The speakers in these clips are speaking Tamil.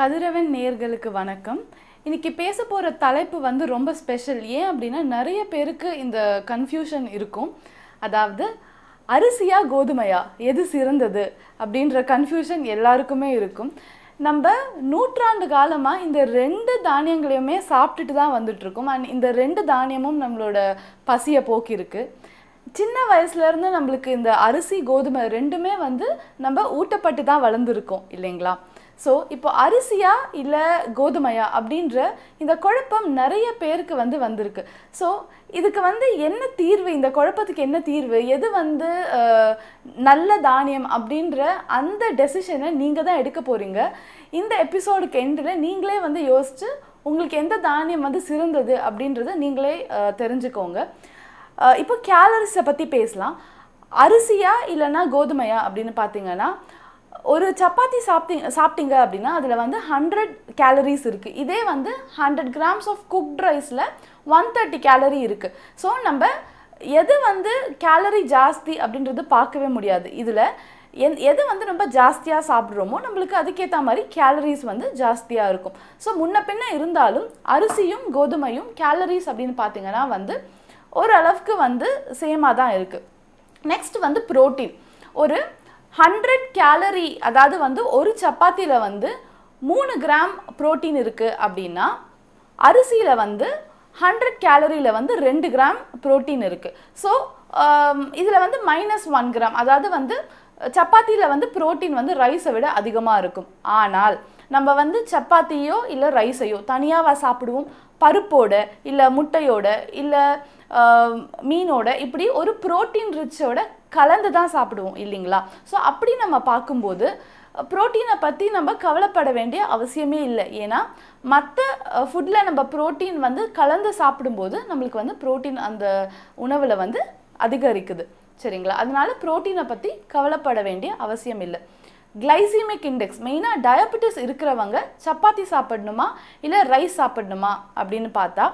கதிரவன் நேர்களுக்கு வணக்கம் இன்றைக்கி பேச போகிற தலைப்பு வந்து ரொம்ப ஸ்பெஷல் ஏன் அப்படின்னா நிறைய பேருக்கு இந்த கன்ஃபியூஷன் இருக்கும் அதாவது அரிசியா கோதுமையா எது சிறந்தது அப்படின்ற கன்ஃபியூஷன் எல்லாருக்குமே இருக்கும் நம்ம நூற்றாண்டு காலமாக இந்த ரெண்டு தானியங்களையுமே சாப்பிட்டுட்டு தான் வந்துட்டுருக்கோம் அண்ட் இந்த ரெண்டு தானியமும் நம்மளோட பசியை போக்கியிருக்கு சின்ன வயசுலேருந்து நம்மளுக்கு இந்த அரிசி கோதுமை ரெண்டுமே வந்து நம்ம ஊட்டப்பட்டு தான் வளர்ந்துருக்கோம் இல்லைங்களா ஸோ இப்போ அரிசியா இல்லை கோதுமையா அப்படின்ற இந்த குழப்பம் நிறைய பேருக்கு வந்து வந்திருக்கு ஸோ இதுக்கு வந்து என்ன தீர்வு இந்த குழப்பத்துக்கு என்ன தீர்வு எது வந்து நல்ல தானியம் அப்படின்ற அந்த டெசிஷனை நீங்கள் தான் எடுக்க போகிறீங்க இந்த எபிசோடுக்கு எண்டில் நீங்களே வந்து யோசித்து உங்களுக்கு எந்த தானியம் வந்து சிறந்தது அப்படின்றத நீங்களே தெரிஞ்சுக்கோங்க இப்போ கேலரிஸை பற்றி பேசலாம் அரிசியா இல்லைன்னா கோதுமையா அப்படின்னு பார்த்தீங்கன்னா ஒரு சப்பாத்தி சாப்பிட்டீங்க சாப்பிட்டீங்க அப்படின்னா அதில் வந்து ஹண்ட்ரட் கேலரிஸ் இருக்குது இதே வந்து ஹண்ட்ரட் கிராம்ஸ் ஆஃப் குக்ட் ரைஸில் ஒன் தேர்ட்டி கேலரி இருக்குது ஸோ நம்ம எது வந்து கேலரி ஜாஸ்தி அப்படின்றது பார்க்கவே முடியாது இதில் எந் எது வந்து ரொம்ப ஜாஸ்தியாக சாப்பிட்றோமோ நம்மளுக்கு அதுக்கேற்ற மாதிரி கேலரிஸ் வந்து ஜாஸ்தியாக இருக்கும் ஸோ முன்ன பின்ன இருந்தாலும் அரிசியும் கோதுமையும் கேலரிஸ் அப்படின்னு பார்த்தீங்கன்னா வந்து ஓரளவுக்கு வந்து சேமாக தான் இருக்குது நெக்ஸ்ட் வந்து ப்ரோட்டீன் ஒரு ஹண்ட்ரட் கேலரி அதாவது வந்து ஒரு சப்பாத்தியில் வந்து மூணு கிராம் ப்ரோட்டீன் இருக்குது அப்படின்னா அரிசியில் வந்து ஹண்ட்ரட் கேலரியில் வந்து ரெண்டு கிராம் ப்ரோட்டீன் இருக்குது ஸோ um, இதில் வந்து மைனஸ் ஒன் கிராம் அதாவது வந்து சப்பாத்தியில் வந்து ப்ரோட்டீன் வந்து ரைஸை விட அதிகமாக இருக்கும் ஆனால் நம்ம வந்து சப்பாத்தியோ இல்லை ரைஸையோ தனியாக சாப்பிடுவோம் பருப்போட இல்லை முட்டையோட இல்லை um, மீனோட இப்படி ஒரு ப்ரோட்டீன் ரிச்சோட கலந்து தான் சாப்பிடுவோம் இல்லைங்களா ஸோ அப்படி நம்ம பார்க்கும்போது ப்ரோட்டீனை பற்றி நம்ம கவலைப்பட வேண்டிய அவசியமே இல்லை ஏன்னா மற்ற ஃபுட்டில் நம்ம ப்ரோட்டீன் வந்து கலந்து சாப்பிடும்போது நம்மளுக்கு வந்து ப்ரோட்டீன் அந்த உணவில் வந்து அதிகரிக்குது சரிங்களா அதனால் ப்ரோட்டீனை பற்றி கவலைப்பட வேண்டிய அவசியம் இல்லை கிளைசிமிக் இண்டெக்ஸ் மெயினாக டயபெட்டிஸ் இருக்கிறவங்க சப்பாத்தி சாப்பிடணுமா இல்லை ரைஸ் சாப்பிடணுமா அப்படின்னு பார்த்தா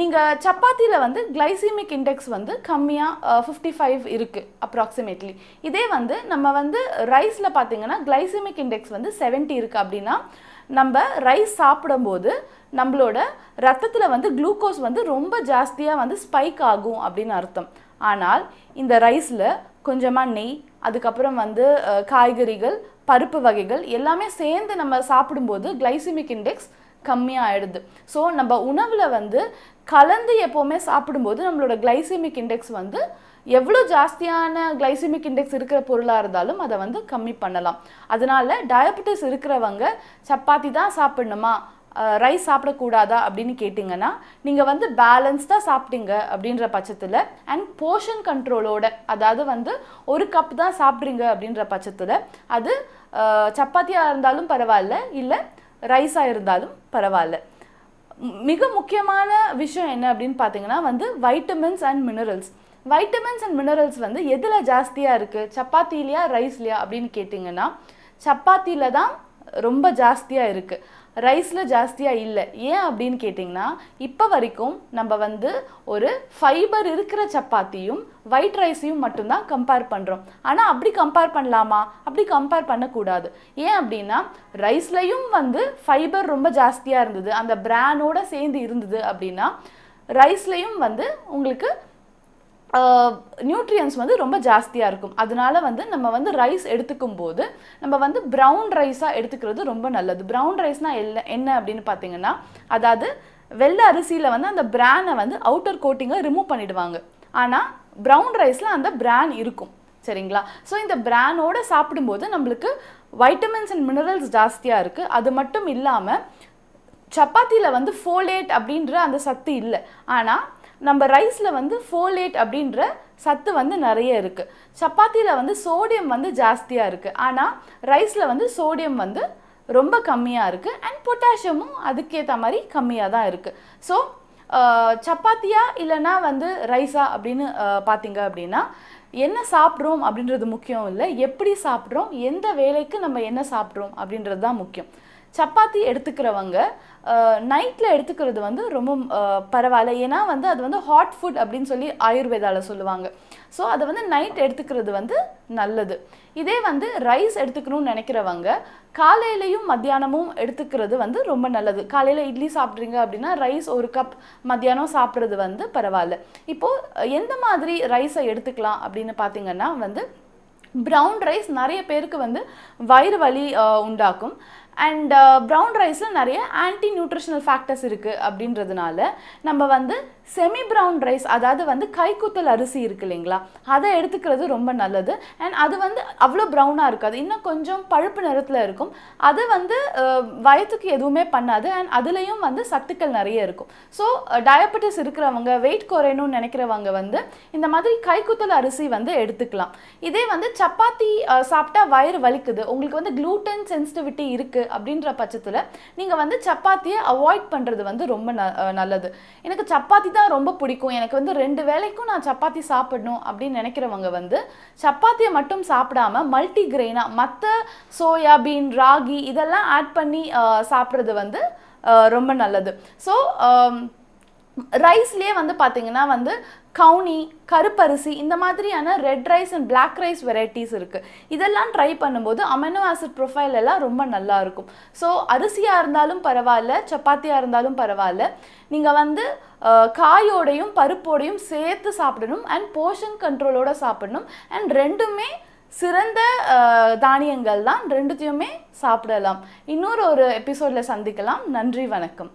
நீங்கள் சப்பாத்தியில் வந்து கிளைசிமிக் இண்டெக்ஸ் வந்து கம்மியாக ஃபிஃப்டி ஃபைவ் இருக்குது அப்ராக்சிமேட்லி இதே வந்து நம்ம வந்து ரைஸில் பார்த்தீங்கன்னா கிளைசிமிக் இண்டெக்ஸ் வந்து செவன்ட்டி இருக்குது அப்படின்னா நம்ம ரைஸ் சாப்பிடும்போது நம்மளோட ரத்தத்தில் வந்து குளுக்கோஸ் வந்து ரொம்ப ஜாஸ்தியாக வந்து ஸ்பைக் ஆகும் அப்படின்னு அர்த்தம் ஆனால் இந்த ரைஸில் கொஞ்சமாக நெய் அதுக்கப்புறம் வந்து காய்கறிகள் பருப்பு வகைகள் எல்லாமே சேர்ந்து நம்ம சாப்பிடும்போது கிளைசிமிக் இண்டெக்ஸ் கம்மியாகிடுது ஸோ நம்ம உணவில் வந்து கலந்து எப்போவுமே சாப்பிடும்போது நம்மளோட கிளைசிமிக் இண்டெக்ஸ் வந்து எவ்வளோ ஜாஸ்தியான கிளைசிமிக் இண்டெக்ஸ் இருக்கிற பொருளாக இருந்தாலும் அதை வந்து கம்மி பண்ணலாம் அதனால் டயபெட்டிஸ் இருக்கிறவங்க சப்பாத்தி தான் சாப்பிடணுமா ரைஸ் சாப்பிடக்கூடாதா அப்படின்னு கேட்டிங்கன்னா நீங்கள் வந்து பேலன்ஸ்டாக சாப்பிட்டீங்க அப்படின்ற பட்சத்தில் அண்ட் போர்ஷன் கண்ட்ரோலோட அதாவது வந்து ஒரு கப் தான் சாப்பிட்றீங்க அப்படின்ற பட்சத்தில் அது சப்பாத்தியாக இருந்தாலும் பரவாயில்ல இல்லை ரைஸாக இருந்தாலும் பரவாயில்ல மிக முக்கியமான விஷயம் என்ன அப்படின்னு பார்த்தீங்கன்னா வந்து vitamins and minerals vitamins and minerals வந்து எதில் ஜாஸ்தியாக இருக்குது சப்பாத்திலையா ரைஸ்லையா அப்படின்னு கேட்டிங்கன்னா சப்பாத்தியில் தான் ரொம்ப ஜாஸ்தியாக இருக்குது ரைஸில் ஜாஸ்தியாக இல்லை ஏன் அப்படின்னு கேட்டிங்கன்னா இப்போ வரைக்கும் நம்ம வந்து ஒரு ஃபைபர் இருக்கிற சப்பாத்தியும் ஒயிட் ரைஸையும் மட்டும்தான் கம்பேர் பண்ணுறோம் ஆனால் அப்படி கம்பேர் பண்ணலாமா அப்படி கம்பேர் பண்ணக்கூடாது ஏன் அப்படின்னா ரைஸ்லையும் வந்து ஃபைபர் ரொம்ப ஜாஸ்தியாக இருந்தது அந்த பிரானோட சேர்ந்து இருந்தது அப்படின்னா ரைஸ்லையும் வந்து உங்களுக்கு நியூட்ரியன்ஸ் வந்து ரொம்ப ஜாஸ்தியாக இருக்கும் அதனால வந்து நம்ம வந்து ரைஸ் எடுத்துக்கும் போது நம்ம வந்து ப்ரௌன் ரைஸாக எடுத்துக்கிறது ரொம்ப நல்லது ப்ரௌன் ரைஸ்னால் எல்ல என்ன அப்படின்னு பார்த்தீங்கன்னா அதாவது வெள்ளை அரிசியில் வந்து அந்த பிரானை வந்து அவுட்டர் கோட்டிங்கை ரிமூவ் பண்ணிடுவாங்க ஆனால் ப்ரௌன் ரைஸில் அந்த பிரான் இருக்கும் சரிங்களா ஸோ இந்த பிரானோடு சாப்பிடும்போது நம்மளுக்கு வைட்டமின்ஸ் அண்ட் மினரல்ஸ் ஜாஸ்தியாக இருக்குது அது மட்டும் இல்லாமல் சப்பாத்தியில் வந்து ஃபோலேட் அப்படின்ற அந்த சத்து இல்லை ஆனால் நம்ம ரைஸில் வந்து ஃபோலேட் அப்படின்ற சத்து வந்து நிறைய இருக்குது சப்பாத்தியில் வந்து சோடியம் வந்து ஜாஸ்தியாக இருக்குது ஆனால் ரைஸில் வந்து சோடியம் வந்து ரொம்ப கம்மியாக இருக்குது அண்ட் பொட்டாசியமும் அதுக்கேற்ற மாதிரி கம்மியாக தான் இருக்குது ஸோ சப்பாத்தியா இல்லைனா வந்து ரைஸா அப்படின்னு பார்த்தீங்க அப்படின்னா என்ன சாப்பிட்றோம் அப்படின்றது முக்கியம் இல்லை எப்படி சாப்பிட்றோம் எந்த வேலைக்கு நம்ம என்ன சாப்பிட்றோம் அப்படின்றது தான் முக்கியம் சப்பாத்தி எடுத்துக்கிறவங்க நைட்டில் எடுத்துக்கிறது வந்து ரொம்ப பரவாயில்ல ஏன்னா வந்து அது வந்து ஹாட் ஃபுட் அப்படின்னு சொல்லி ஆயுர்வேதாவில் சொல்லுவாங்க ஸோ அதை வந்து நைட் எடுத்துக்கிறது வந்து நல்லது இதே வந்து ரைஸ் எடுத்துக்கணும்னு நினைக்கிறவங்க காலையிலையும் மத்தியானமும் எடுத்துக்கிறது வந்து ரொம்ப நல்லது காலையில் இட்லி சாப்பிட்றீங்க அப்படின்னா ரைஸ் ஒரு கப் மத்தியானம் சாப்பிட்றது வந்து பரவாயில்ல இப்போது எந்த மாதிரி ரைஸை எடுத்துக்கலாம் அப்படின்னு பார்த்தீங்கன்னா வந்து ப்ரவுன் ரைஸ் நிறைய பேருக்கு வந்து வயிறு வலி உண்டாக்கும் அண்ட் ப்ரௌன் ரைஸில் நிறைய ஆன்டி நியூட்ரிஷனல் ஃபேக்டர்ஸ் இருக்குது அப்படின்றதுனால நம்ம வந்து செமி ப்ரௌன் ரைஸ் அதாவது வந்து கைக்குத்தல் அரிசி இருக்கு இல்லைங்களா அதை எடுத்துக்கிறது ரொம்ப நல்லது அண்ட் அது வந்து அவ்வளோ ப்ரௌனாக இருக்காது இன்னும் கொஞ்சம் பழுப்பு நிறத்தில் இருக்கும் அது வந்து வயத்துக்கு எதுவுமே பண்ணாது அண்ட் அதுலேயும் வந்து சத்துக்கள் நிறைய இருக்கும் ஸோ டயபெட்டிஸ் இருக்கிறவங்க வெயிட் குறையணும்னு நினைக்கிறவங்க வந்து இந்த மாதிரி கைக்குத்தல் அரிசி வந்து எடுத்துக்கலாம் இதே வந்து சப்பாத்தி சாப்பிட்டா வயிறு வலிக்குது உங்களுக்கு வந்து க்ளூட்டன் சென்சிட்டிவிட்டி இருக்குது அப்படின்ற பட்சத்தில் நீங்கள் வந்து சப்பாத்தியை அவாய்ட் பண்ணுறது வந்து ரொம்ப ந நல்லது எனக்கு சப்பாத்தி தான் ரொம்ப பிடிக்கும் எனக்கு வந்து ரெண்டு வேலைக்கும் நான் சப்பாத்தி சாப்பிடணும் அப்படின்னு நினைக்கிறவங்க வந்து சப்பாத்தியை மட்டும் சாப்பிடாமல் மல்டி கிரெயினாக மற்ற சோயாபீன் ராகி இதெல்லாம் ஆட் பண்ணி சாப்பிட்றது வந்து ரொம்ப நல்லது ஸோ ரைஸ்லேயே வந்து பார்த்திங்கன்னா வந்து கவுனி கருப்பரிசி இந்த மாதிரியான red rice and black rice varieties இருக்குது இதெல்லாம் ட்ரை பண்ணும்போது அமினோ ஆசிட் ப்ரொஃபைல் எல்லாம் ரொம்ப நல்லாயிருக்கும் ஸோ அரிசியாக இருந்தாலும் பரவாயில்ல சப்பாத்தியாக இருந்தாலும் பரவாயில்ல நீங்கள் வந்து காயோடையும் பருப்போடையும் சேர்த்து சாப்பிடணும் அண்ட் போஷன் கண்ட்ரோலோடு சாப்பிடணும் அண்ட் ரெண்டுமே சிறந்த தானியங்கள் தான் ரெண்டுத்தையுமே சாப்பிடலாம் இன்னொரு ஒரு எபிசோடில் சந்திக்கலாம் நன்றி வணக்கம்